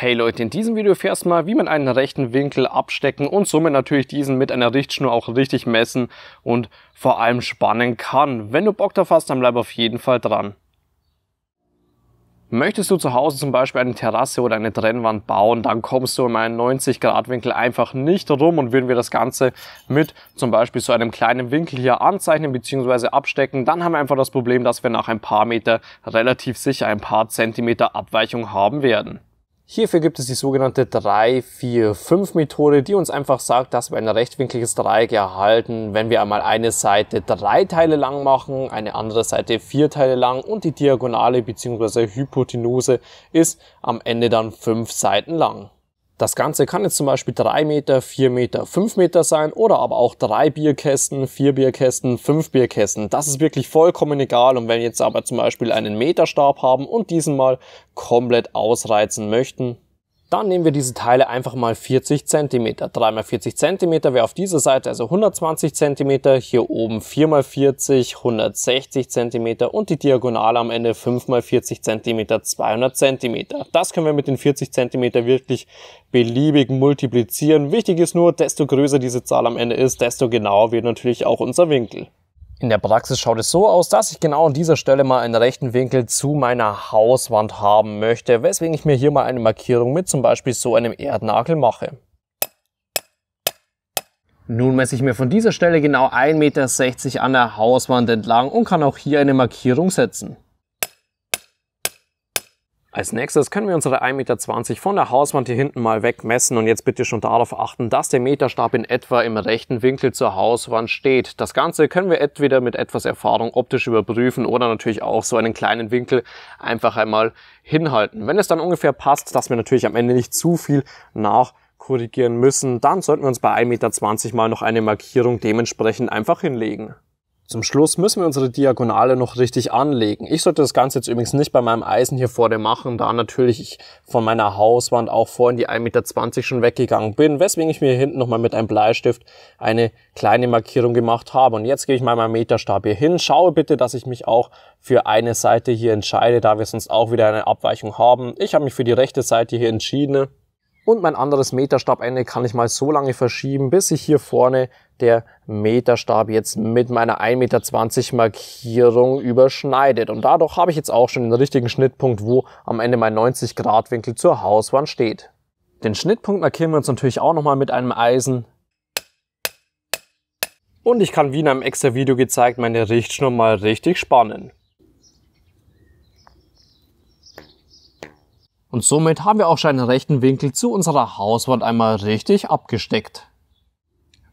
Hey Leute, in diesem Video erfährst du mal, wie man einen rechten Winkel abstecken und somit natürlich diesen mit einer Richtschnur auch richtig messen und vor allem spannen kann. Wenn du Bock drauf hast, dann bleib auf jeden Fall dran. Möchtest du zu Hause zum Beispiel eine Terrasse oder eine Trennwand bauen, dann kommst du um einen 90-Grad-Winkel einfach nicht rum und würden wir das Ganze mit zum Beispiel so einem kleinen Winkel hier anzeichnen bzw. abstecken, dann haben wir einfach das Problem, dass wir nach ein paar Meter relativ sicher ein paar Zentimeter Abweichung haben werden. Hierfür gibt es die sogenannte 3-4-5-Methode, die uns einfach sagt, dass wir ein rechtwinkliges Dreieck erhalten, wenn wir einmal eine Seite drei Teile lang machen, eine andere Seite vier Teile lang und die Diagonale bzw. Hypotenuse ist am Ende dann fünf Seiten lang. Das Ganze kann jetzt zum Beispiel drei Meter, vier Meter, fünf Meter sein oder aber auch drei Bierkästen, vier Bierkästen, fünf Bierkästen. Das ist wirklich vollkommen egal. Und wenn jetzt aber zum Beispiel einen Meterstab haben und diesen mal komplett ausreizen möchten, dann nehmen wir diese Teile einfach mal 40 cm. 3 mal 40 cm wäre auf dieser Seite also 120 cm, hier oben 4 mal 40, 160 cm und die Diagonale am Ende 5 mal 40 cm, 200 cm. Das können wir mit den 40 cm wirklich beliebig multiplizieren. Wichtig ist nur, desto größer diese Zahl am Ende ist, desto genauer wird natürlich auch unser Winkel. In der Praxis schaut es so aus, dass ich genau an dieser Stelle mal einen rechten Winkel zu meiner Hauswand haben möchte, weswegen ich mir hier mal eine Markierung mit zum Beispiel so einem Erdnagel mache. Nun messe ich mir von dieser Stelle genau 1,60 Meter an der Hauswand entlang und kann auch hier eine Markierung setzen. Als nächstes können wir unsere 1,20 Meter von der Hauswand hier hinten mal wegmessen und jetzt bitte schon darauf achten, dass der Meterstab in etwa im rechten Winkel zur Hauswand steht. Das Ganze können wir entweder mit etwas Erfahrung optisch überprüfen oder natürlich auch so einen kleinen Winkel einfach einmal hinhalten. Wenn es dann ungefähr passt, dass wir natürlich am Ende nicht zu viel nach korrigieren müssen, dann sollten wir uns bei 1,20 Meter mal noch eine Markierung dementsprechend einfach hinlegen. Zum Schluss müssen wir unsere Diagonale noch richtig anlegen. Ich sollte das Ganze jetzt übrigens nicht bei meinem Eisen hier vorne machen, da natürlich ich von meiner Hauswand auch vorhin die 1,20 Meter schon weggegangen bin, weswegen ich mir hier hinten nochmal mit einem Bleistift eine kleine Markierung gemacht habe. Und jetzt gehe ich mal meinen Meterstab hier hin, schaue bitte, dass ich mich auch für eine Seite hier entscheide, da wir sonst auch wieder eine Abweichung haben. Ich habe mich für die rechte Seite hier entschieden und mein anderes Meterstabende kann ich mal so lange verschieben, bis ich hier vorne der Meterstab jetzt mit meiner 1,20 Meter Markierung überschneidet. Und dadurch habe ich jetzt auch schon den richtigen Schnittpunkt, wo am Ende mein 90 Grad Winkel zur Hauswand steht. Den Schnittpunkt markieren wir uns natürlich auch nochmal mit einem Eisen. Und ich kann wie in einem extra Video gezeigt meine Richtschnur mal richtig spannen. Und somit haben wir auch schon einen rechten Winkel zu unserer Hauswand einmal richtig abgesteckt.